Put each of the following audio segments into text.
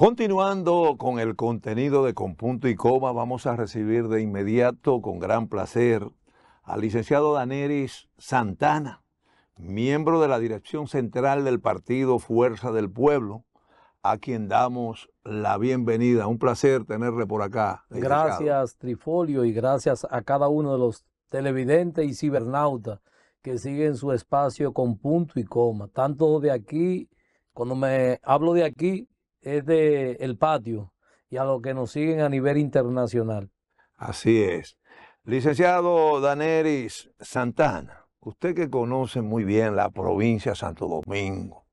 Continuando con el contenido de Con Punto y Coma, vamos a recibir de inmediato, con gran placer, al licenciado Daneris Santana, miembro de la dirección central del partido Fuerza del Pueblo, a quien damos la bienvenida. Un placer tenerle por acá. Gracias, Trifolio, y gracias a cada uno de los televidentes y cibernautas que siguen su espacio con punto y coma, tanto de aquí, cuando me hablo de aquí, es de El Patio y a los que nos siguen a nivel internacional. Así es. Licenciado Daneris Santana, usted que conoce muy bien la provincia de Santo Domingo,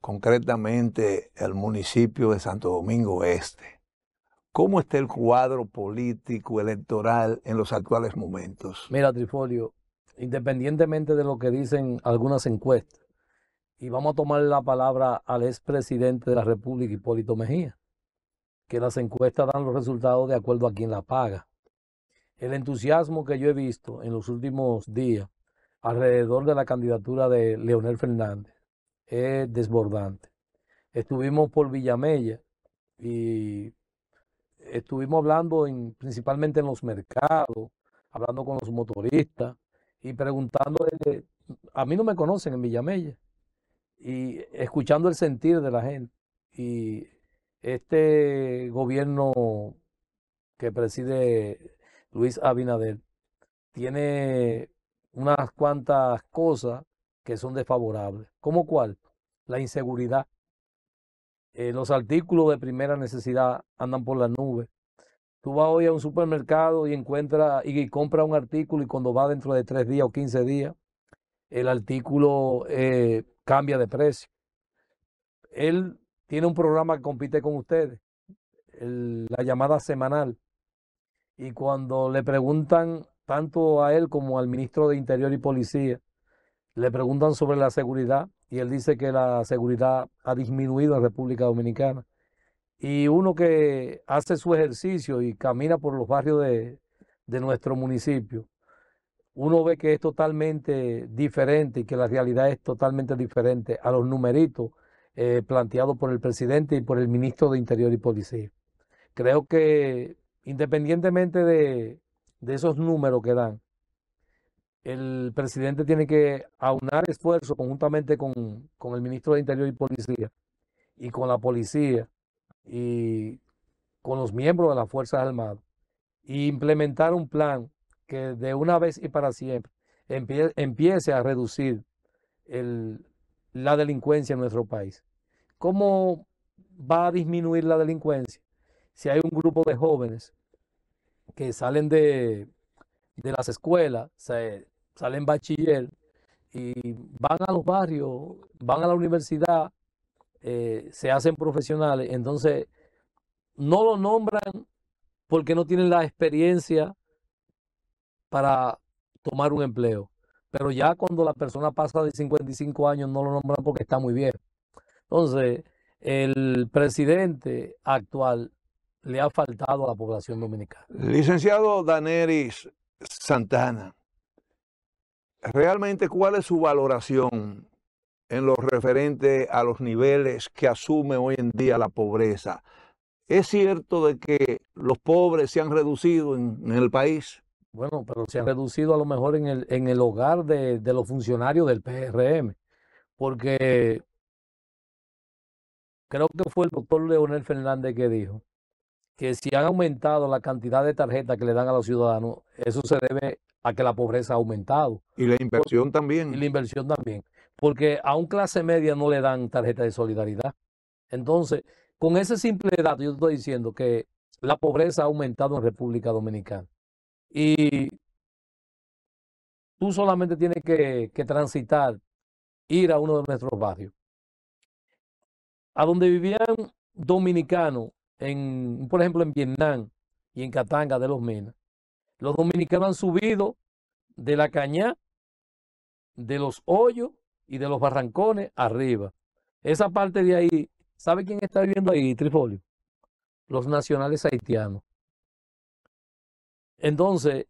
concretamente el municipio de Santo Domingo Este, ¿cómo está el cuadro político electoral en los actuales momentos? Mira, Trifolio, independientemente de lo que dicen algunas encuestas, y vamos a tomar la palabra al expresidente de la República, Hipólito Mejía, que las encuestas dan los resultados de acuerdo a quien la paga. El entusiasmo que yo he visto en los últimos días alrededor de la candidatura de Leonel Fernández es desbordante. Estuvimos por Villamella y estuvimos hablando principalmente en los mercados, hablando con los motoristas y preguntando, a mí no me conocen en Villamella, y escuchando el sentir de la gente. Y este gobierno que preside Luis Abinader tiene unas cuantas cosas que son desfavorables. ¿Cómo cuál? La inseguridad. Eh, los artículos de primera necesidad andan por las nubes. Tú vas hoy a un supermercado y encuentra y, compra un artículo y cuando va dentro de tres días o quince días, el artículo eh, cambia de precio. Él tiene un programa que compite con ustedes, la llamada semanal. Y cuando le preguntan tanto a él como al ministro de Interior y Policía, le preguntan sobre la seguridad y él dice que la seguridad ha disminuido en República Dominicana. Y uno que hace su ejercicio y camina por los barrios de nuestro municipio, uno ve que es totalmente diferente y que la realidad es totalmente diferente a los numeritos eh, planteados por el presidente y por el ministro de Interior y Policía. Creo que independientemente de, esos números que dan, el presidente tiene que aunar esfuerzos conjuntamente con, con, el ministro de Interior y Policía y con la policía y con los miembros de las Fuerzas Armadas e implementar un plan que de una vez y para siempre empiece a reducir la delincuencia en nuestro país. ¿Cómo va a disminuir la delincuencia si hay un grupo de jóvenes que salen de, las escuelas, salen bachiller y van a los barrios, van a la universidad, eh, se hacen profesionales, entonces no lo nombran porque no tienen la experiencia para tomar un empleo. Pero ya cuando la persona pasa de 55 años no lo nombran porque está muy bien. Entonces, el presidente actual le ha faltado a la población dominicana. Licenciado Daneris Santana, realmente cuál es su valoración en lo referente a los niveles que asume hoy en día la pobreza. ¿Es cierto de que los pobres se han reducido en el país? Bueno, pero se han reducido a lo mejor en el, en el hogar de, los funcionarios del PRM, porque creo que fue el doctor Leonel Fernández que dijo que si han aumentado la cantidad de tarjetas que le dan a los ciudadanos, eso se debe a que la pobreza ha aumentado. Y la inversión también. Y la inversión también. Porque a un clase media no le dan tarjeta de solidaridad. Entonces, con ese simple dato, yo estoy diciendo que la pobreza ha aumentado en República Dominicana. Y tú solamente tienes que, transitar, ir a uno de nuestros barrios. A donde vivían dominicanos, en, por ejemplo, en Vietnam y en Catanga de los Menas. Los dominicanos han subido de la caña, de los hoyos y de los barrancones arriba. Esa parte de ahí, ¿sabe quién está viviendo ahí, Trifolio? Los nacionales haitianos. Entonces,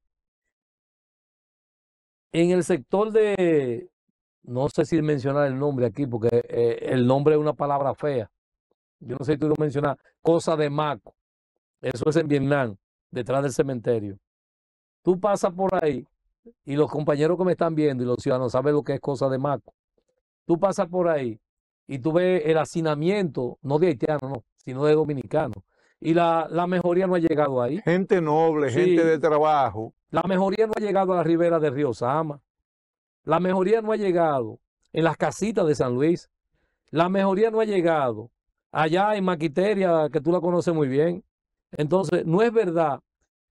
en el sector de, no sé si mencionar el nombre aquí, porque eh, el nombre es una palabra fea. Yo no sé si tú lo mencionas, cosa de Maco. Eso es en Vietnam, detrás del cementerio. Tú pasas por ahí y los compañeros que me están viendo y los ciudadanos saben lo que es cosa de Maco. Tú pasas por ahí y tú ves el hacinamiento, no de haitiano, sino de dominicano, y la, mejoría no ha llegado ahí. Gente noble, gente de trabajo. La mejoría no ha llegado a la ribera de río Sama. La mejoría no ha llegado en las casitas de San Luis. La mejoría no ha llegado allá en Maquiteria, que tú la conoces muy bien. Entonces, no es verdad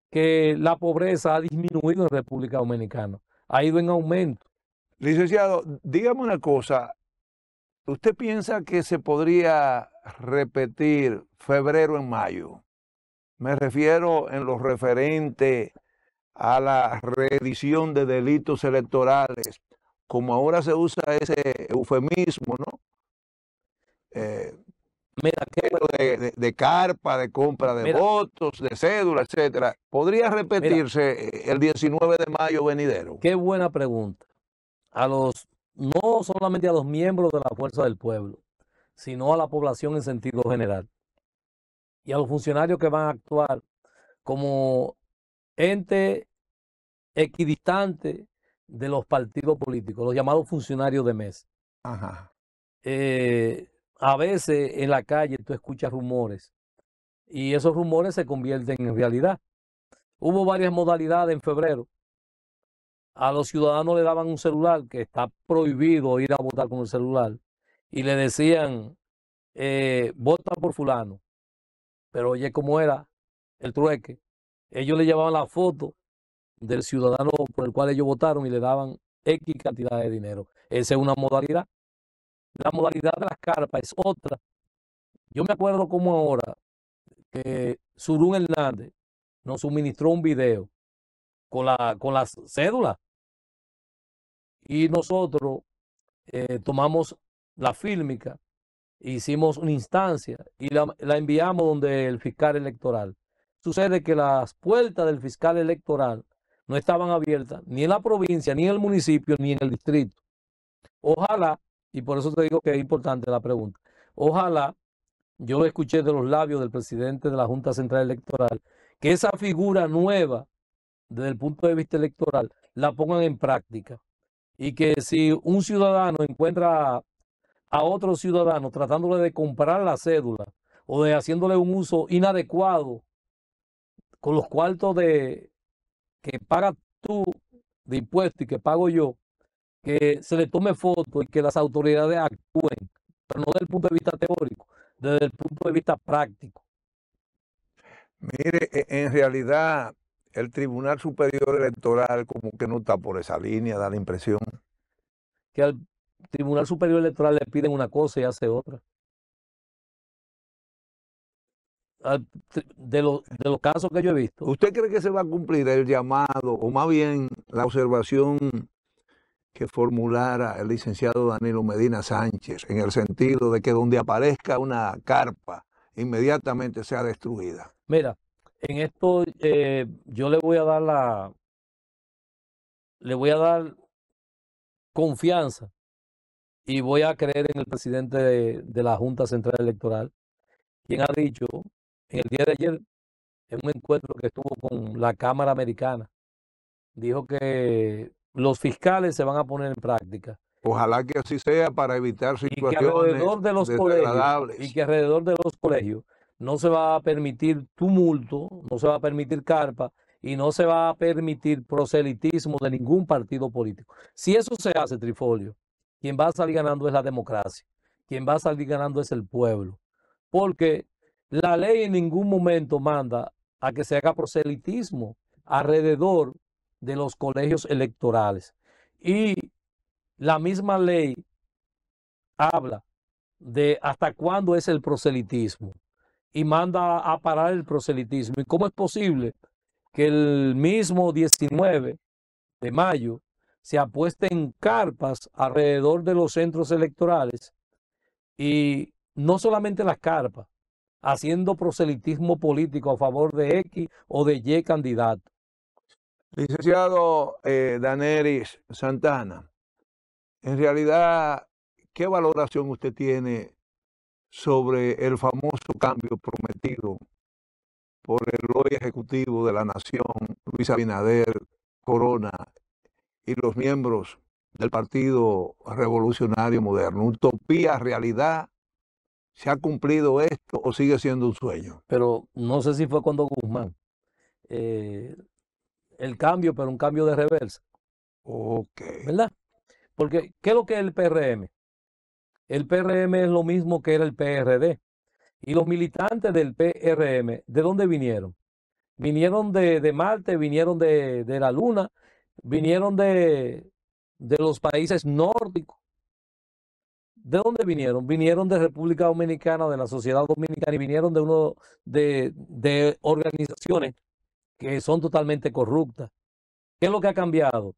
que la pobreza ha disminuido en República Dominicana. Ha ido en aumento. Licenciado, dígame una cosa. ¿Usted piensa que se podría repetir febrero en mayo. Me refiero en lo referente a la reedición de delitos electorales, como ahora se usa ese eufemismo, ¿no? Eh, Mira, De, carpa, de compra de votos, de cédula, etcétera. ¿Podría repetirse eh, el 19 de mayo venidero? Qué buena pregunta. A los, no solamente a los miembros de la Fuerza del Pueblo, sino a la población en sentido general y a los funcionarios que van a actuar como ente equidistante de los partidos políticos, los llamados funcionarios de mesa. Eh, a veces en la calle tú escuchas rumores y esos rumores se convierten en realidad. Hubo varias modalidades en febrero. A los ciudadanos le daban un celular que está prohibido ir a votar con el celular y le decían, eh, vota por fulano. Pero oye cómo era el trueque. Ellos le llevaban la foto del ciudadano por el cual ellos votaron y le daban X cantidad de dinero. Esa es una modalidad. La modalidad de las carpas es otra. Yo me acuerdo como ahora que Surún Hernández nos suministró un video con la, con las cédulas. Y nosotros eh, tomamos la fílmica hicimos una instancia y la, enviamos donde el fiscal electoral. Sucede que las puertas del fiscal electoral no estaban abiertas ni en la provincia, ni en el municipio, ni en el distrito. Ojalá, y por eso te digo que es importante la pregunta, ojalá, yo escuché de los labios del presidente de la Junta Central Electoral, que esa figura nueva desde el punto de vista electoral la pongan en práctica y que si un ciudadano encuentra a otros ciudadanos tratándole de comprar la cédula o de haciéndole un uso inadecuado con los cuartos de que pagas tú de impuestos y que pago yo, que se le tome foto y que las autoridades actúen, pero no desde el punto de vista teórico, desde el punto de vista práctico. Mire, e, en realidad el Tribunal Superior Electoral como que no está por esa línea, da la impresión. Que al Tribunal Superior Electoral le piden una cosa y hace otra. Ah, de, de los casos que yo he visto. ¿Usted cree que se va a cumplir el llamado, o más bien la observación que formulara el licenciado Danilo Medina Sánchez, en el sentido de que donde aparezca una carpa, inmediatamente sea destruida? Mira, en esto eh, yo le voy a dar la. Le voy a dar confianza y voy a creer en el presidente de, la Junta Central Electoral, quien ha dicho en el día de ayer, en un encuentro que estuvo con la Cámara Americana, dijo que los fiscales se van a poner en práctica. Ojalá que así sea para evitar situaciones desagradables de Y que alrededor de los colegios no se va a permitir tumulto, no se va a permitir carpa y no se va a permitir proselitismo de ningún partido político. Si eso se hace, Trifolio, quien va a salir ganando es la democracia. Quien va a salir ganando es el pueblo. Porque la ley en ningún momento manda a que se haga proselitismo alrededor de los colegios electorales. Y la misma ley habla de hasta cuándo es el proselitismo y manda a parar el proselitismo. ¿Y cómo es posible que el mismo 19 de mayo se en carpas alrededor de los centros electorales y no solamente las carpas, haciendo proselitismo político a favor de X o de Y candidato. Licenciado eh, Daneris Santana, en realidad, ¿qué valoración usted tiene sobre el famoso cambio prometido por el hoy ejecutivo de la nación, Luis Abinader Corona, y los miembros del Partido Revolucionario Moderno. Utopía, realidad, ¿se ha cumplido esto o sigue siendo un sueño? Pero no sé si fue cuando Guzmán. Eh, el cambio, pero un cambio de reversa. Ok. ¿Verdad? Porque, ¿qué es lo que es el PRM? El PRM es lo mismo que era el PRD. Y los militantes del PRM, ¿de dónde vinieron? Vinieron de, de Marte, vinieron de, de la Luna, vinieron de, de los países nórdicos. ¿De dónde vinieron? Vinieron de República Dominicana, de la sociedad dominicana, y vinieron de uno de, organizaciones que son totalmente corruptas. ¿Qué es lo que ha cambiado?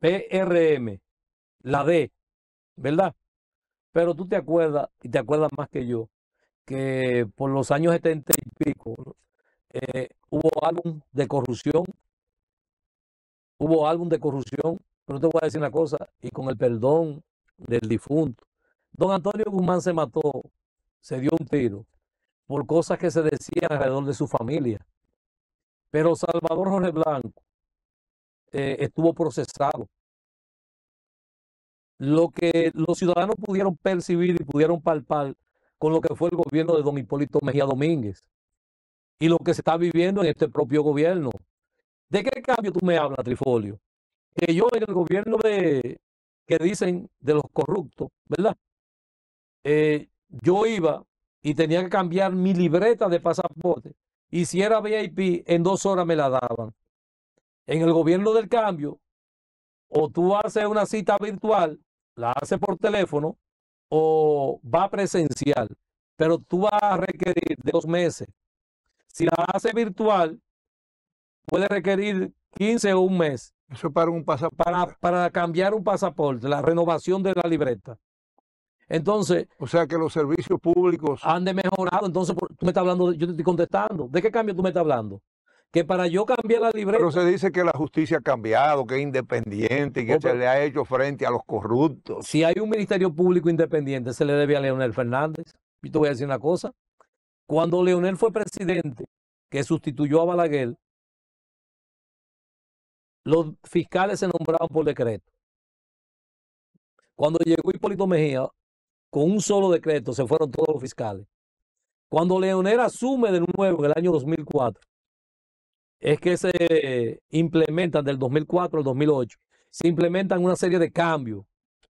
PRM, la D, ¿verdad? Pero tú te acuerdas, y te acuerdas más que yo, que por los años 70 y pico eh, hubo algo de corrupción hubo álbum de corrupción, pero te voy a decir una cosa, y con el perdón del difunto. Don Antonio Guzmán se mató, se dio un tiro por cosas que se decían alrededor de su familia. Pero Salvador Jorge Blanco eh, estuvo procesado. Lo que los ciudadanos pudieron percibir y pudieron palpar con lo que fue el gobierno de don Hipólito Mejía Domínguez y lo que se está viviendo en este propio gobierno ¿De qué cambio tú me hablas, Trifolio? Que yo en el gobierno de, que dicen de los corruptos, ¿verdad? Eh, yo iba y tenía que cambiar mi libreta de pasaporte. Y si era VIP, en dos horas me la daban. En el gobierno del cambio, o tú haces una cita virtual, la haces por teléfono, o va presencial, pero tú vas a requerir de dos meses. Si la haces virtual, puede requerir 15 o un mes. Eso para un pasaporte. Para, cambiar un pasaporte, la renovación de la libreta. Entonces. O sea que los servicios públicos. Han de mejorado. Entonces, tú me estás hablando, yo te estoy contestando. ¿De qué cambio tú me estás hablando? Que para yo cambiar la libreta. Pero se dice que la justicia ha cambiado, que es independiente que oh, se le ha hecho frente a los corruptos. Si hay un ministerio público independiente, se le debe a Leonel Fernández. y te voy a decir una cosa. Cuando Leonel fue presidente, que sustituyó a Balaguer, los fiscales se nombraban por decreto. Cuando llegó Hipólito Mejía, con un solo decreto se fueron todos los fiscales. Cuando Leonel asume de nuevo en el año 2004, es que se implementan del 2004 al 2008, se implementan una serie de cambios,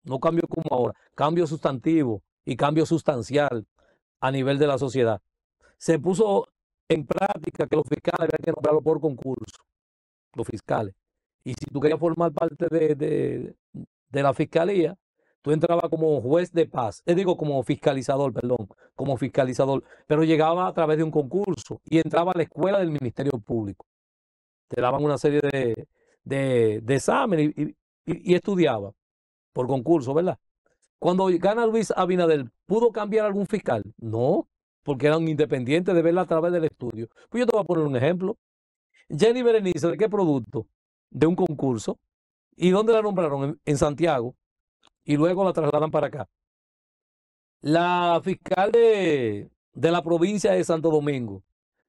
no cambios como ahora, cambios sustantivos y cambios sustancial a nivel de la sociedad. Se puso en práctica que los fiscales habían que nombrarlo por concurso, los fiscales. Y si tú querías formar parte de, la fiscalía, tú entrabas como juez de paz, Te eh, digo como fiscalizador, perdón, como fiscalizador, pero llegaba a través de un concurso y entraba a la escuela del Ministerio Público. Te daban una serie de, de, exámenes y, y, estudiaba por concurso, ¿verdad? Cuando gana Luis Abinadel, ¿pudo cambiar algún fiscal? No, porque era un independiente de verla a través del estudio. Pues yo te voy a poner un ejemplo. Jenny Berenice, ¿de qué producto? de un concurso. ¿Y dónde la nombraron? En, Santiago. Y luego la trasladan para acá. La fiscal de, la provincia de Santo Domingo,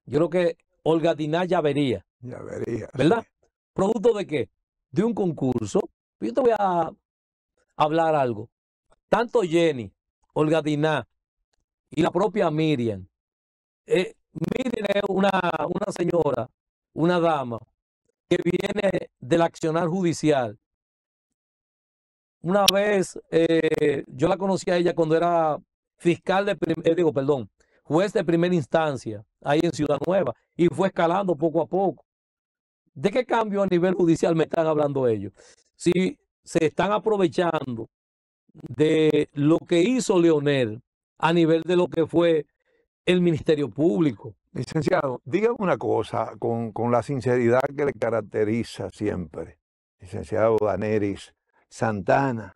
yo creo que Olga Diná ya vería. Ya vería. ¿Verdad? ¿Producto de qué? De un concurso. Yo te voy a hablar algo. Tanto Jenny, Olga Diná y la propia Miriam. Eh, Miriam es una, una señora, una dama, viene del accionar judicial. Una vez, eh, yo la conocí a ella cuando era fiscal de, primer eh, digo, perdón, juez de primera instancia, ahí en Ciudad Nueva, y fue escalando poco a poco. ¿De qué cambio a nivel judicial me están hablando ellos? Si se están aprovechando de lo que hizo Leonel a nivel de lo que fue el Ministerio Público. Licenciado, diga una cosa con, con la sinceridad que le caracteriza siempre. Licenciado Daneris Santana,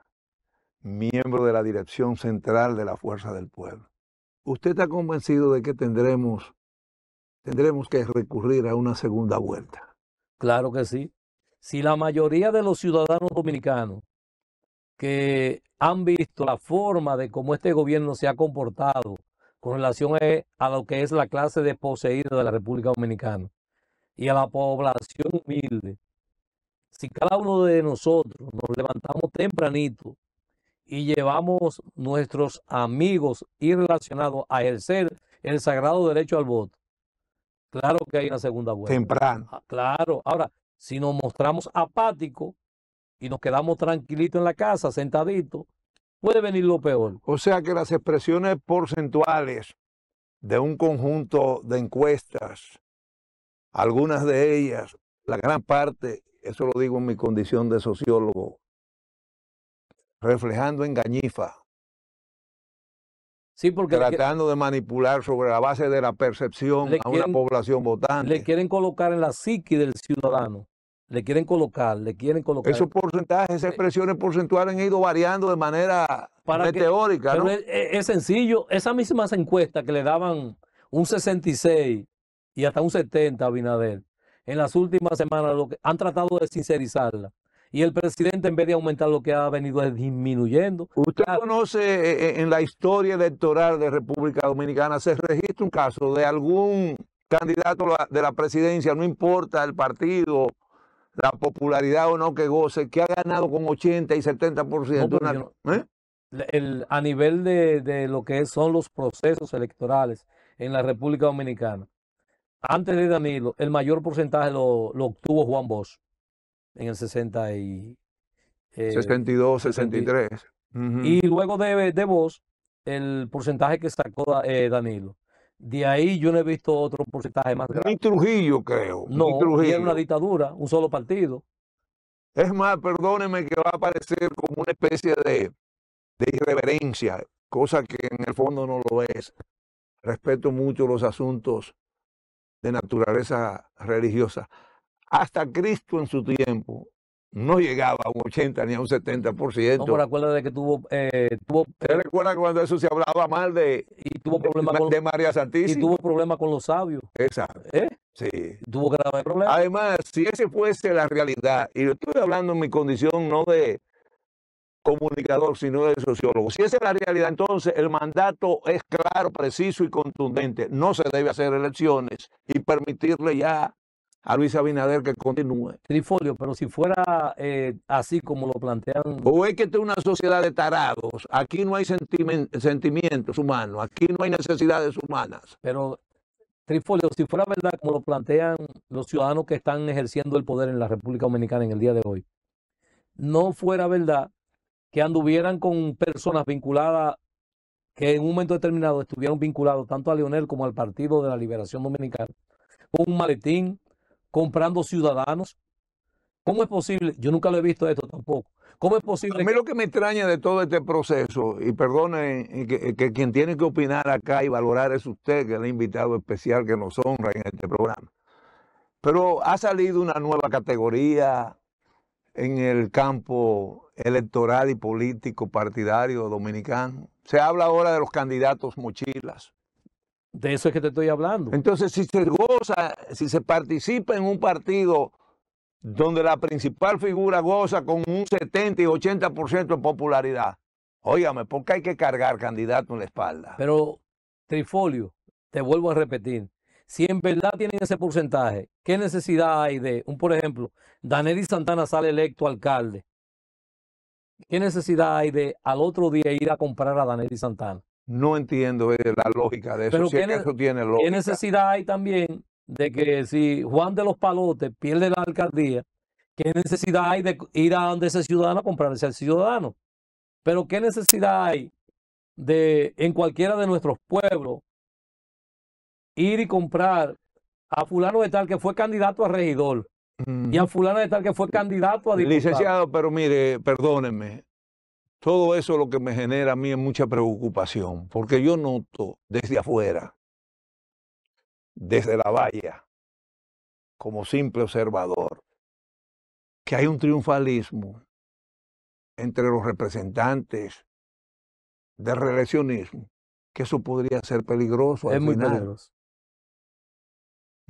miembro de la Dirección Central de la Fuerza del Pueblo. ¿Usted está convencido de que tendremos, tendremos que recurrir a una segunda vuelta? Claro que sí. Si la mayoría de los ciudadanos dominicanos que han visto la forma de cómo este gobierno se ha comportado con relación eh, a lo que es la clase de poseídos de la República Dominicana y a la población humilde. Si cada uno de nosotros nos levantamos tempranito y llevamos nuestros amigos y relacionados a ejercer el sagrado derecho al voto, claro que hay una segunda vuelta. Temprano. Ah, claro. Ahora, si nos mostramos apáticos y nos quedamos tranquilitos en la casa, sentaditos, puede venir lo peor. O sea que las expresiones porcentuales de un conjunto de encuestas, algunas de ellas, la gran parte, eso lo digo en mi condición de sociólogo, reflejando engañifa. Sí, porque tratando de manipular sobre la base de la percepción a una población votante. Le quieren colocar en la psique del ciudadano le quieren colocar, le quieren colocar. Esos porcentajes, esas eh, presiones porcentuales han ido variando de manera meteórica, ¿no? Es, sencillo, esas mismas encuestas que le daban un 66 y hasta un 70 a Binader, en las últimas semanas han tratado de sincerizarla. Y el presidente, en vez de aumentar lo que ha venido es disminuyendo. ¿Usted ah, conoce eh, eh, en la historia electoral de República Dominicana, se registra un caso de algún candidato de la presidencia, no importa el partido la popularidad o no que goce, que ha ganado con 80 y 70%. por ciento? ¿eh? a nivel de, lo que son los procesos electorales en la República Dominicana, antes de Danilo, el mayor porcentaje lo, obtuvo Juan Bosch en el 60 y... 62, eh, 63. Y luego de, de Bosch, el porcentaje que sacó eh, Danilo. De ahí yo no he visto otro porcentaje más grande. Ni Trujillo, creo. No, Ni Trujillo. era una dictadura, un solo partido. Es más, perdóneme que va a parecer como una especie de, de irreverencia, cosa que en el fondo no lo es. Respeto mucho los asuntos de naturaleza religiosa. Hasta Cristo en su tiempo no llegaba a un 80 ni a un 70%. No, pero de que tuvo... Eh, ¿Te recuerdas cuando eso se hablaba mal de, y tuvo problemas con, María Santísima? Y tuvo problemas con los sabios. Exacto. ¿Eh? Sí. Tuvo problemas. Además, si ese fuese la realidad, y yo estoy hablando en mi condición no de comunicador, sino de sociólogo. Si esa es la realidad, entonces el mandato es claro, preciso y contundente. No se debe hacer elecciones y permitirle ya a Luis Abinader que continúe. Trifolio, pero si fuera eh, así como lo plantean. O es que esta es una sociedad de tarados. Aquí no hay sentimientos humanos, aquí no hay necesidades humanas. Pero, Trifolio, si fuera verdad como lo plantean los ciudadanos que están ejerciendo el poder en la República Dominicana en el día de hoy, no fuera verdad que anduvieran con personas vinculadas que en un momento determinado estuvieron vinculados tanto a Leonel como al Partido de la Liberación Dominicana, un maletín comprando ciudadanos. ¿Cómo es posible? Yo nunca lo he visto esto tampoco. ¿Cómo es posible? A mí lo que me extraña de todo este proceso, y perdone eh, eh, que, quien tiene que opinar acá y valorar es usted, que es el invitado especial que nos honra en este programa. Pero ha salido una nueva categoría en el campo electoral y político partidario dominicano. Se habla ahora de los candidatos mochilas. De eso es que te estoy hablando. Entonces, si se goza, si se participa en un partido donde la principal figura goza con un 70 y 80% de popularidad, óigame, ¿por qué hay que cargar candidato en la espalda? Pero, Trifolio, te vuelvo a repetir, si en verdad tienen ese porcentaje, ¿qué necesidad hay de, un por ejemplo, Danelis Santana sale electo alcalde? ¿Qué necesidad hay de al otro día ir a comprar a Daneli Santana? No entiendo eh, la lógica de eso. qué, eso tiene lógica. necesidad hay también de que si Juan de los Palotes pierde la alcaldía, qué necesidad hay de ir a donde ese ciudadano a comprarse al ciudadano? Pero qué necesidad hay de en cualquiera de nuestros pueblos ir y comprar a fulano de tal que fue candidato a regidor y a fulano de tal que fue candidato a diputado. Licenciado, pero mire, perdónenme, todo eso lo que me genera a mí mucha preocupación, porque yo noto desde afuera, desde la valla, como simple observador, que hay un triunfalismo entre los representantes del reeleccionismo, que eso podría ser peligroso. Al es muy peligroso.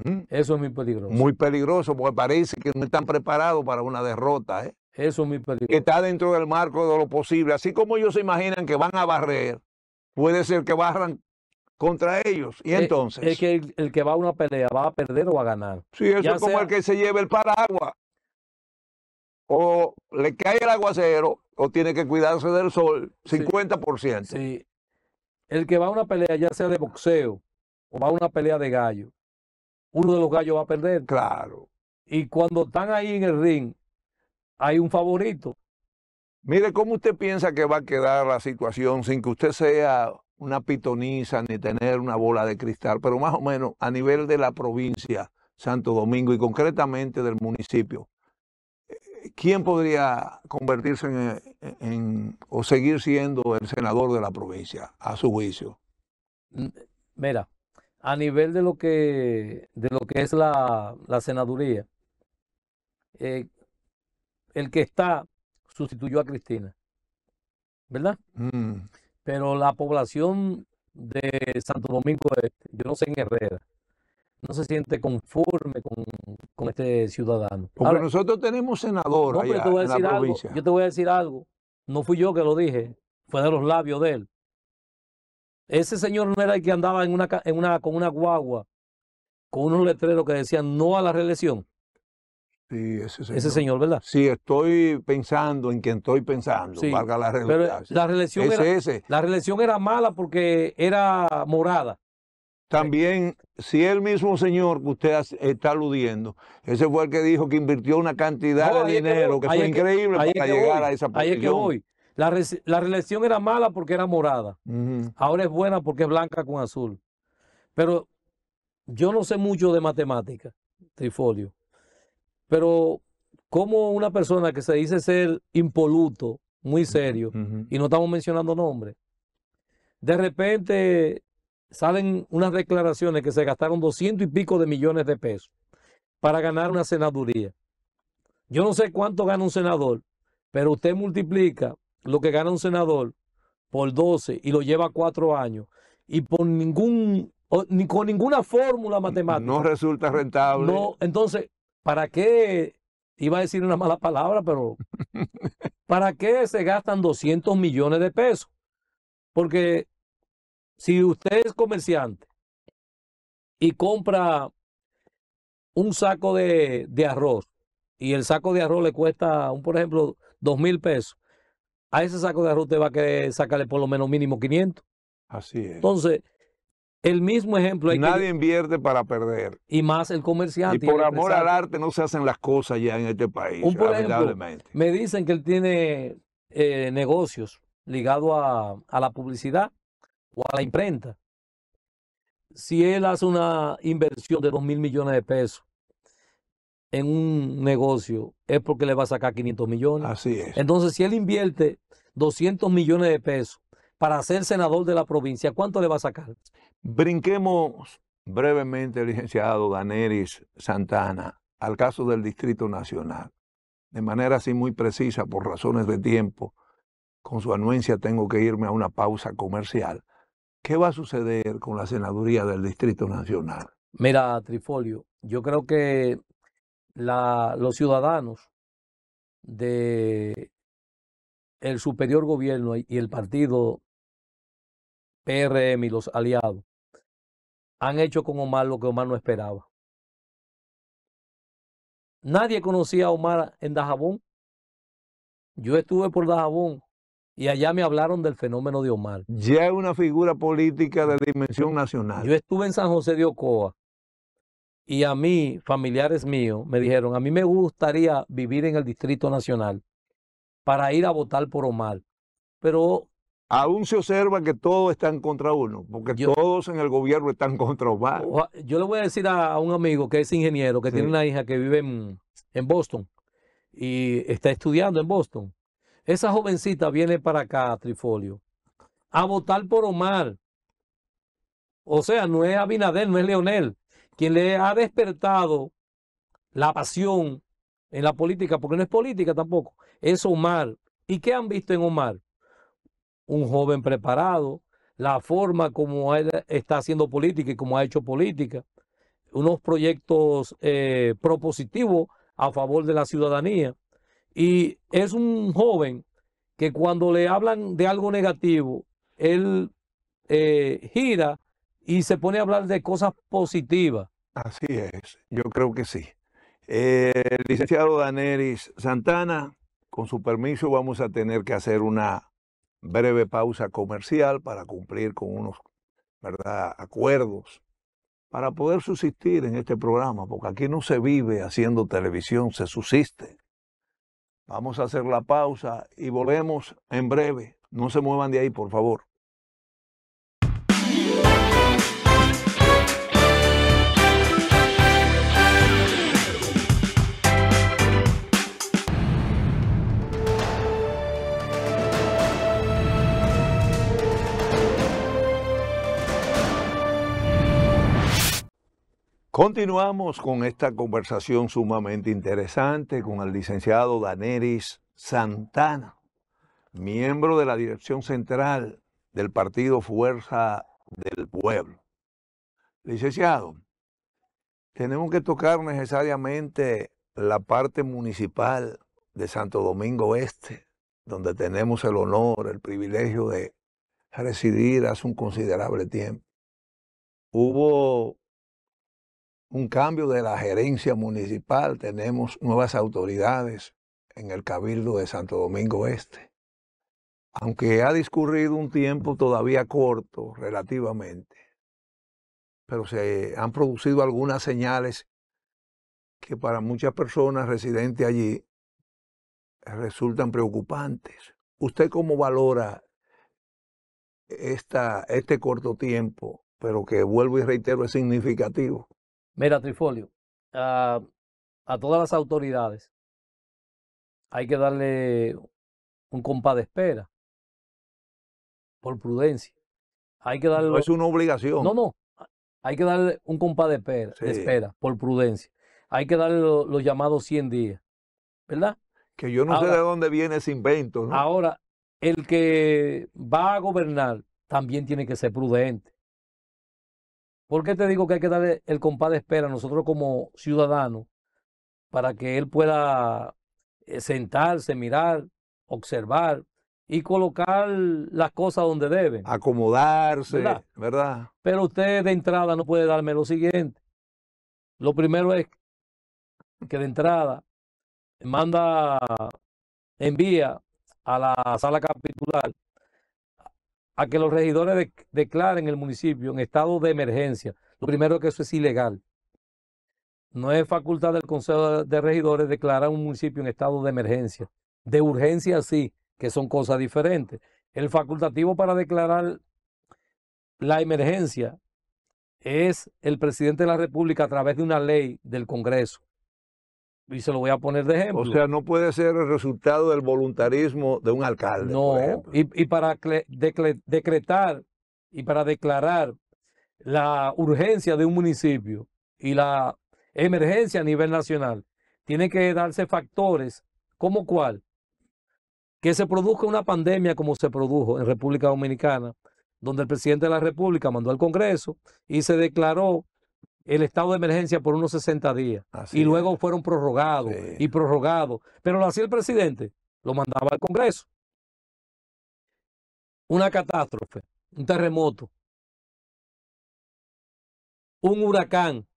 ¿Mm? Eso es muy peligroso. Muy peligroso, porque parece que no están preparados para una derrota. ¿eh? Eso es mi película. Que está dentro del marco de lo posible. Así como ellos se imaginan que van a barrer, puede ser que barran contra ellos. Y eh, entonces. Es, que el, que va a una pelea va a perder o va a ganar. Sí, eso es como el que se lleva el paraguas. O le cae el aguacero o tiene que cuidarse del sol, 50%. Sí, sí. El que va a una pelea, ya sea de boxeo o va a una pelea de gallo, uno de los gallos va a perder. Claro. Y cuando están ahí en el ring, hay un favorito. Mire, ¿cómo usted piensa que va a quedar la situación sin que usted sea una pitoniza ni tener una bola de cristal, pero más o menos a nivel de la provincia Santo Domingo y concretamente del municipio? Eh, ¿Quién podría convertirse en, o seguir siendo el senador de la provincia, a su juicio? Mm, mira, a nivel de lo que, de lo que es la, la senaduría, eh, el que está sustituyó a Cristina, ¿verdad? Mm. Pero la población de Santo Domingo yo no sé en Herrera, no se siente conforme con, este ciudadano. Porque nosotros tenemos senador Yo te voy a decir algo, no fui yo que lo dije, fue de los labios de él. Ese señor no era el que andaba en una, una, con una guagua, con unos letreros que decían no a la reelección ese señor. ¿verdad? Sí, estoy pensando en quien estoy pensando, la realidad. la reelección, era, la reelección era mala porque era morada. También, si el mismo señor que usted está aludiendo, ese fue el que dijo que invirtió una cantidad de dinero que, fue increíble para llegar a esa posición. Ahí es que hoy, La, relación era mala porque era morada. Ahora es buena porque es blanca con azul. Pero yo no sé mucho de matemática, Trifolio. Pero, como una persona que se dice ser impoluto, muy serio, y no estamos mencionando nombres, de repente salen unas declaraciones que se gastaron doscientos y pico de millones de pesos para ganar una senaduría? Yo no sé cuánto gana un senador, pero usted multiplica lo que gana un senador por 12 y lo lleva cuatro años y por ningún ni con ninguna fórmula matemática. No resulta rentable. No, entonces, ¿Para qué? Iba a decir una mala palabra, pero ¿para qué se gastan 200 millones de pesos? Porque si usted es comerciante y compra un saco de, arroz y el saco de arroz le cuesta, un, por ejemplo, 2 mil pesos, a ese saco de arroz te va a querer sacarle por lo menos mínimo 500. Así es. Entonces, el mismo ejemplo. Hay Nadie invierte para perder. Y más el comerciante. Y por amor al arte no se hacen las cosas ya en este país, Un, ejemplo, me dicen que él tiene eh, negocios ligados a, a la publicidad o a la imprenta. Si él hace una inversión de 2 mil millones de pesos en un negocio, es porque le va a sacar 500 millones. Así es. Entonces, si él invierte 200 millones de pesos para ser senador de la provincia, ¿cuánto le va a sacar? Brinquemos brevemente, licenciado Daneris Santana, al caso del Distrito Nacional. De manera así muy precisa, por razones de tiempo, con su anuencia tengo que irme a una pausa comercial. ¿Qué va a suceder con la senaduría del Distrito Nacional? Mira, Trifolio, yo creo que los ciudadanos del superior gobierno y el partido PRM y los aliados han hecho con Omar lo que Omar no esperaba. Nadie conocía a Omar en Dajabón. Yo estuve por Dajabón y allá me hablaron del fenómeno de Omar. Ya es una figura política de dimensión nacional. Yo estuve en San José de Ocoa y a mí, familiares míos, me dijeron, a mí me gustaría vivir en el Distrito Nacional para ir a votar por Omar. Pero Aún se observa que todos están contra uno, porque todos en el gobierno están contra Omar. Yo le voy a decir a, un amigo que es ingeniero, que tiene una hija que vive en, Boston y está estudiando en Boston. Esa jovencita viene para acá, a Trifolio, a votar por Omar. O sea, no es Abinader, no es Leonel, quien le ha despertado la pasión en la política, porque no es política tampoco, es Omar. ¿Y qué han visto en Omar? un joven preparado, la forma como él está haciendo política y como ha hecho política, unos proyectos eh, propositivos a favor de la ciudadanía. Y es un joven que cuando le hablan de algo negativo, él eh, gira y se pone a hablar de cosas positivas. Así es, yo creo que sí. el eh, licenciado Daneris Santana, con su permiso vamos a tener que hacer una breve pausa comercial para cumplir con unos ¿verdad? acuerdos para poder subsistir en este programa, porque aquí no se vive haciendo televisión, se subsiste. Vamos a hacer la pausa y volvemos en breve. No se muevan de ahí, por favor. Continuamos con esta conversación sumamente interesante con el licenciado Daneris Santana, miembro de la dirección central del partido Fuerza del Pueblo. Licenciado, tenemos que tocar necesariamente la parte municipal de Santo Domingo Este, donde tenemos el honor, el privilegio de residir hace un considerable tiempo. Hubo un cambio de la gerencia municipal, tenemos nuevas autoridades en el Cabildo de Santo Domingo Este. Aunque ha discurrido un tiempo todavía corto relativamente, pero se han producido algunas señales que para muchas personas residentes allí resultan preocupantes. ¿Usted cómo valora esta, este corto tiempo, pero que vuelvo y reitero es significativo? Mira, Trifolio, a, todas las autoridades hay que darle un compás de espera por prudencia. Hay que darle. No es una obligación. No, no. Hay que darle un compás de espera, espera por prudencia. Hay que darle los llamados 100 días. ¿Verdad? Que yo no sé de dónde viene ese invento. Ahora, el que va a gobernar también tiene que ser prudente. ¿Por qué te digo que hay que darle el compás de espera a nosotros como ciudadanos para que él pueda eh, sentarse, mirar, observar y colocar las cosas donde deben? Acomodarse, ¿verdad? Pero usted de entrada no puede darme lo siguiente. Lo primero es que de entrada manda, envía a la sala capitular a que los regidores declaren el municipio en estado de emergencia. Lo primero que eso es ilegal. No es facultad del Consejo de Regidores declarar un municipio en estado de emergencia. De urgencia sí, que son cosas diferentes. El facultativo para declarar la emergencia es el presidente de la República a través de una ley del Congreso y se lo voy a poner de ejemplo. O sea, no puede ser el resultado del voluntarismo de un alcalde. No, y, y, para decretar y para declarar la urgencia de un municipio y la emergencia a nivel nacional, tiene que darse factores como cuál, que se produzca una pandemia como se produjo en República Dominicana, donde el presidente de la República mandó al Congreso y se declaró el estado de emergencia por unos 60 días y luego fueron prorrogados y prorrogados. Pero lo hacía el presidente, lo mandaba al Congreso. Una catástrofe, un terremoto, un huracán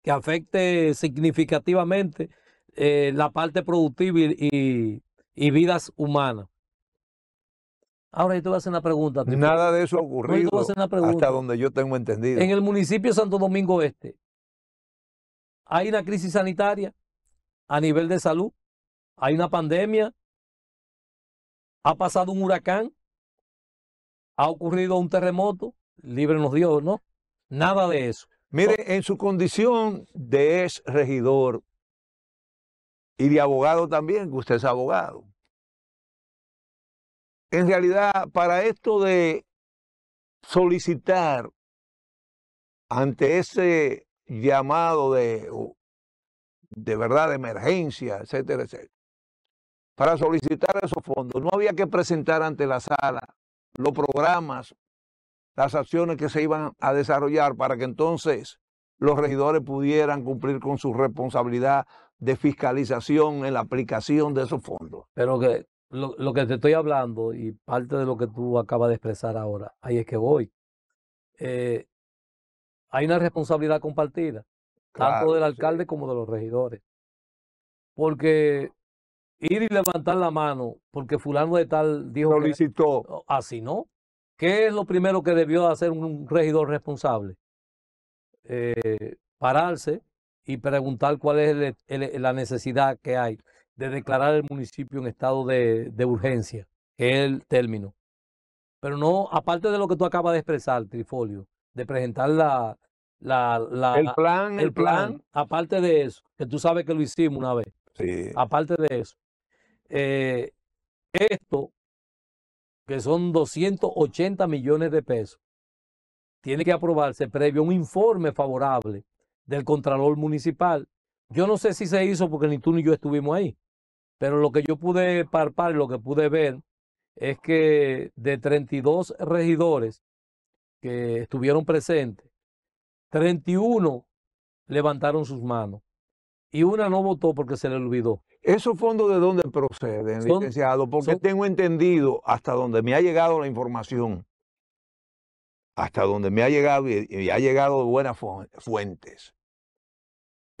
que afecte significativamente eh, la parte productiva y, vidas humanas. Ahora yo te voy a hacer una pregunta. Nada de eso ha ocurrido hasta donde yo tengo entendido. En el municipio Santo Domingo Este, hay una crisis sanitaria a nivel de salud, hay una pandemia, ha pasado un huracán, ha ocurrido un terremoto, libre nos Dios, ¿no? Nada de eso. Mire, en su condición de ex regidor y de abogado también, que usted es abogado, en realidad para esto de solicitar ante ese llamado de, de verdad de emergencia, etcétera, etcétera. Para solicitar esos fondos no había que presentar ante la sala los programas, las acciones que se iban a desarrollar para que entonces los regidores pudieran cumplir con su responsabilidad de fiscalización en la aplicación de esos fondos. Pero que lo, que te estoy hablando y parte de lo que tú acabas de expresar ahora, ahí es que voy. Eh, hay una responsabilidad compartida, tanto del alcalde como de los regidores. Porque ir y levantar la mano porque fulano de tal dijo... así no. ¿Qué es lo primero que debió hacer un regidor responsable? Eh, pararse y preguntar cuál es la necesidad que hay de declarar el municipio en estado de, de urgencia, que es el término. Pero no, aparte de lo que tú acabas de expresar, Trifolio, de presentar la, el plan, el, plan. Aparte de eso, que tú sabes que lo hicimos una vez. Sí. Aparte de eso, eh, esto, que son 280 millones de pesos, tiene que aprobarse previo a un informe favorable del Contralor Municipal. Yo no sé si se hizo porque ni tú ni yo estuvimos ahí, pero lo que yo pude parpar y lo que pude ver es que de 32 regidores que estuvieron presentes, 31 levantaron sus manos y una no votó porque se le olvidó. ¿Esos fondo de dónde proceden, licenciado? Porque tengo entendido hasta donde me ha llegado la información, hasta donde me ha llegado y, y ha llegado de buenas fuentes,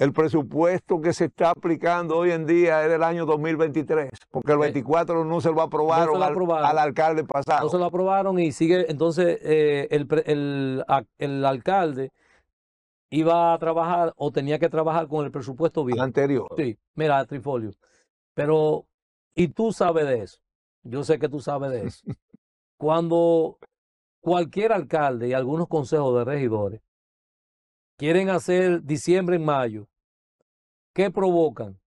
el presupuesto que se está aplicando hoy en día es el año 2023, porque el 24 no se lo aprobaron, Al, alcalde pasado. No se lo aprobaron y sigue, entonces eh, el, alcalde iba a trabajar o tenía que trabajar con el presupuesto viejo. Anterior. Sí, mira, Trifolio. Pero, y tú sabes de eso. Yo sé que tú sabes de eso. Cuando cualquier alcalde y algunos consejos de regidores quieren hacer diciembre en mayo ¿Qué provocan?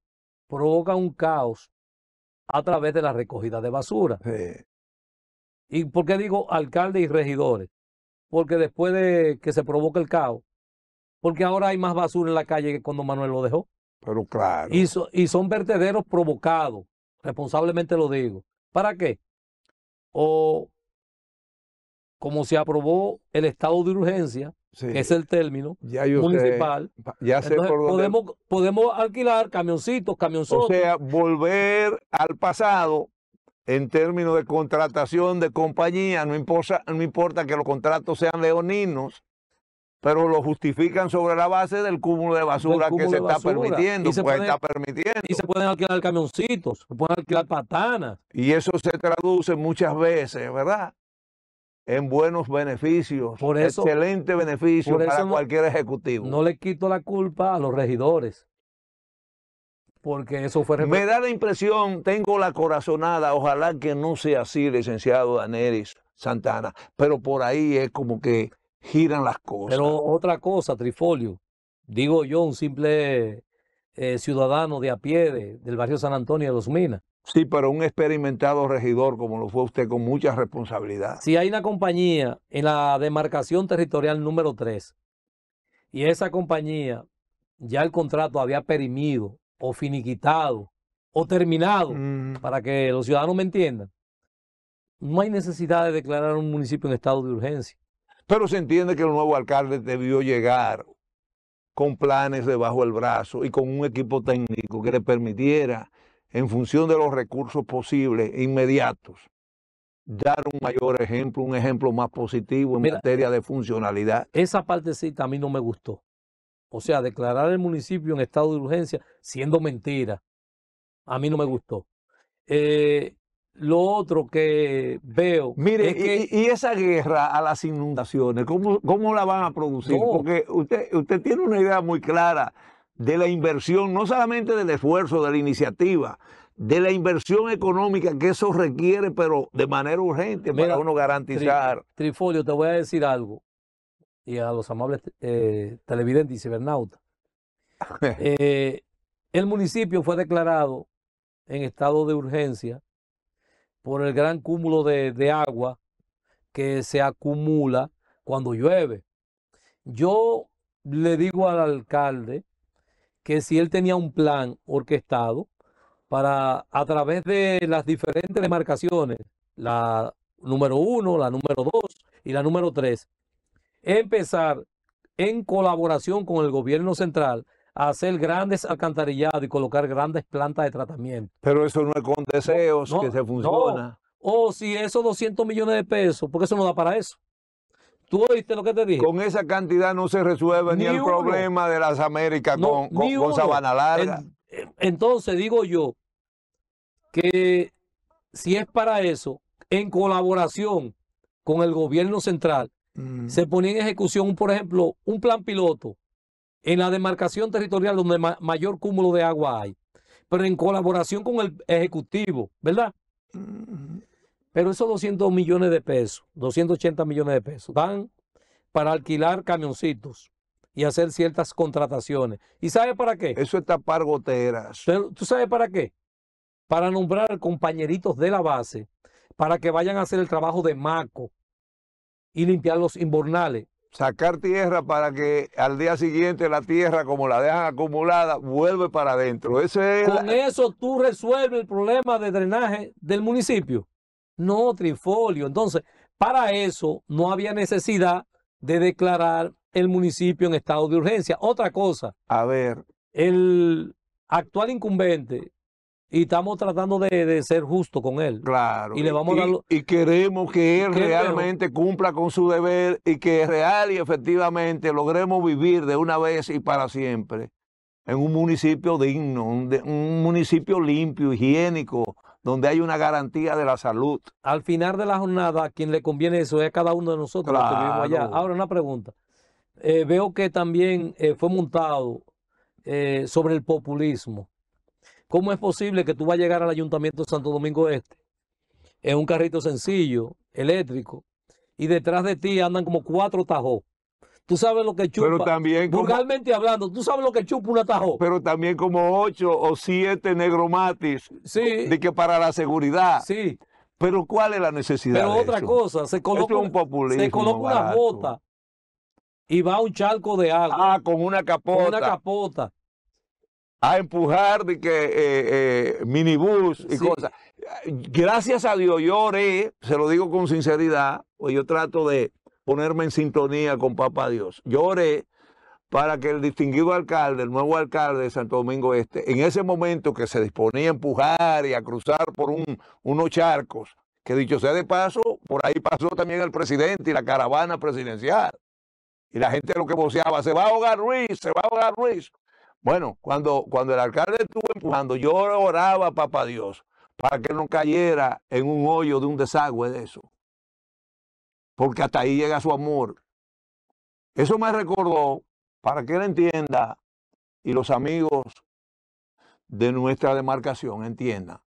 Provocan un caos a través de la recogida de basura. ¿Y por qué digo alcaldes y regidores? Porque después de que se provoca el caos, porque ahora hay más basura en la calle que cuando Manuel lo dejó. Pero claro. y son vertederos provocados, responsablemente lo digo. ¿Para qué? O como se aprobó el estado de urgencia, es el término municipal. podemos, alquilar camioncitos, camioncitos O sea, volver al pasado en términos de contratación de compañía, no importa, no importa que los contratos sean leoninos, pero lo justifican sobre la base del cúmulo de basura que se está pues, permitiendo. Y se pueden alquilar camioncitos, se pueden alquilar patanas. Y eso se traduce muchas veces, ¿verdad? en buenos beneficios, excelente beneficio para cualquier ejecutivo. No le quito la culpa a los regidores, porque eso fue... Me da la impresión, tengo la corazonada, ojalá que no sea así, licenciado Daneris Santana, pero por ahí es como que giran las cosas. Pero otra cosa, Trifolio, digo yo, un simple eh, ciudadano de a pie del barrio San Antonio de Los Minas, Sí, pero un experimentado regidor como lo fue usted con mucha responsabilidad. Si hay una compañía en la demarcación territorial número 3 y esa compañía ya el contrato había perimido o finiquitado o terminado, mm. para que los ciudadanos me entiendan, no hay necesidad de declarar un municipio en estado de urgencia. Pero se entiende que el nuevo alcalde debió llegar con planes debajo del brazo y con un equipo técnico que le permitiera en función de los recursos posibles inmediatos, dar un mayor ejemplo, un ejemplo más positivo en materia de funcionalidad. Esa partecita a mí no me gustó. O sea, declarar el municipio en estado de urgencia siendo mentira, a mí no me gustó. Eh, lo otro que veo. Mire, y, esa guerra a las inundaciones, ¿cómo, cómo la van a producir? Porque usted, usted tiene una idea muy clara de la inversión, no solamente del esfuerzo, de la iniciativa, de la inversión económica que eso requiere, pero de manera urgente para uno garantizar. Trifolio, te voy a decir algo, y a los amables eh, televidentes y cibernautas. Eh, el municipio fue declarado en estado de urgencia por el gran cúmulo de agua que se acumula cuando llueve. Yo le digo al alcalde que si él tenía un plan orquestado para a través de las diferentes demarcaciones, la número uno, la número dos y la número tres, empezar en colaboración con el gobierno central a hacer grandes alcantarillados y colocar grandes plantas de tratamiento. Pero eso no es con deseos que se funciona. O si esos 200 millones de pesos, porque eso no da para eso. ¿Tú oíste lo que te dije? Con esa cantidad no se resuelve ni, el problema de las Américas con, con, Sabana Larga. entonces digo yo que si es para eso, en colaboración con el gobierno central, mm. se pone en ejecución, por ejemplo, un plan piloto en la demarcación territorial donde mayor cúmulo de agua hay, pero en colaboración con el Ejecutivo, ¿verdad? Mm. Pero esos 200 millones de pesos, 280 millones de pesos, van para alquilar camioncitos y hacer ciertas contrataciones. ¿Y sabe para qué? Eso es tapar goteras. ¿Tú sabes para qué? Para nombrar compañeritos de la base para que vayan a hacer el trabajo de maco y limpiar los inbornales. Sacar tierra para que al día siguiente la tierra, como la dejan acumulada, vuelve para adentro. Ese es Con eso tú resuelves el problema de drenaje del municipio. No, Trifolio. Entonces, para eso no había necesidad de declarar el municipio en estado de urgencia. Otra cosa. A ver. El actual incumbente, y estamos tratando de, ser justo con él. Claro. Y le vamos y, queremos que él realmente cumpla con su deber y que real y efectivamente logremos vivir de una vez y para siempre en un municipio digno, un municipio limpio, higiénico, donde hay una garantía de la salud. Al final de la jornada, a quien le conviene eso es cada uno de nosotros allá. Ahora, una pregunta. Eh, veo que también eh, fue montado eh, sobre el populismo. ¿Cómo es posible que tú vas a llegar al Ayuntamiento de Santo Domingo Este en un carrito sencillo, eléctrico, y detrás de ti andan como cuatro tajos Tú sabes lo que chupa. Pero hablando, tú sabes lo que chupa un atajo. Pero también como ocho o siete negromatis. Sí. De que para la seguridad. Sí. Pero ¿cuál es la necesidad? Pero otra cosa, se coloca, es un se coloca una bota y va a un charco de agua. Ah, con una capota. una capota. A empujar de que eh, eh, minibús y cosas. Gracias a Dios, yo oré, se lo digo con sinceridad, pues yo trato de, ponerme en sintonía con Papá Dios. Yo oré para que el distinguido alcalde, el nuevo alcalde de Santo Domingo Este, en ese momento que se disponía a empujar y a cruzar por un, unos charcos, que dicho sea de paso, por ahí pasó también el presidente y la caravana presidencial. Y la gente lo que voceaba, se va a ahogar Ruiz, se va a ahogar Ruiz. Bueno, cuando, cuando el alcalde estuvo empujando, yo oraba, a papá Dios, para que no cayera en un hoyo de un desagüe de eso porque hasta ahí llega su amor. Eso me recordó, para que él entienda y los amigos de nuestra demarcación entiendan,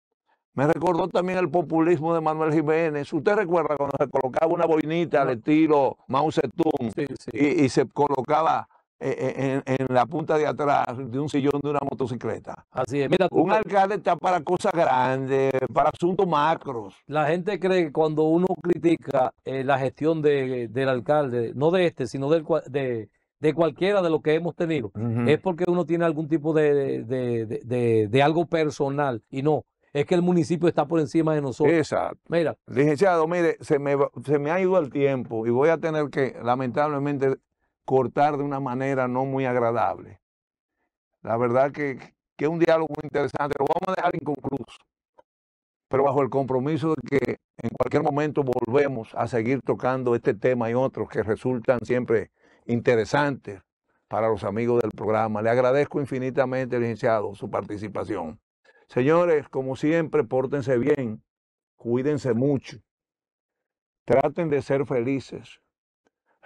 me recordó también el populismo de Manuel Jiménez. Usted recuerda cuando se colocaba una boinita de estilo Mao Zedong y, se colocaba eh, eh, en, la punta de atrás de un sillón de una motocicleta. Así es. Mira, un alcalde está para cosas grandes, para asuntos macros. La gente cree que cuando uno critica eh, la gestión de, del alcalde, no de este, sino del, de, de cualquiera de lo que hemos tenido, es porque uno tiene algún tipo de, de, algo personal y no es que el municipio está por encima de nosotros. Exacto. Mira. Licenciado, mire, se me, se me ha ido el tiempo y voy a tener que, lamentablemente, cortar de una manera no muy agradable. La verdad que, es un diálogo muy interesante, lo vamos a dejar inconcluso, pero bajo el compromiso de que en cualquier momento volvemos a seguir tocando este tema y otros que resultan siempre interesantes para los amigos del programa. Le agradezco infinitamente, licenciado, su participación. Señores, como siempre, pórtense bien, cuídense mucho, traten de ser felices,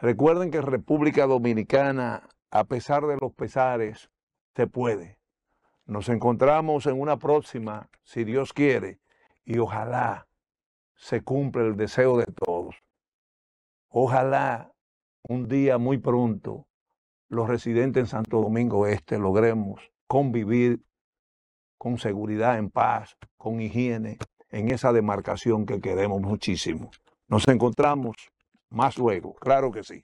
Recuerden que República Dominicana, a pesar de los pesares, se puede. Nos encontramos en una próxima, si Dios quiere, y ojalá se cumpla el deseo de todos. Ojalá un día muy pronto los residentes en Santo Domingo Este logremos convivir con seguridad, en paz, con higiene, en esa demarcación que queremos muchísimo. Nos encontramos más luego. Claro que sí.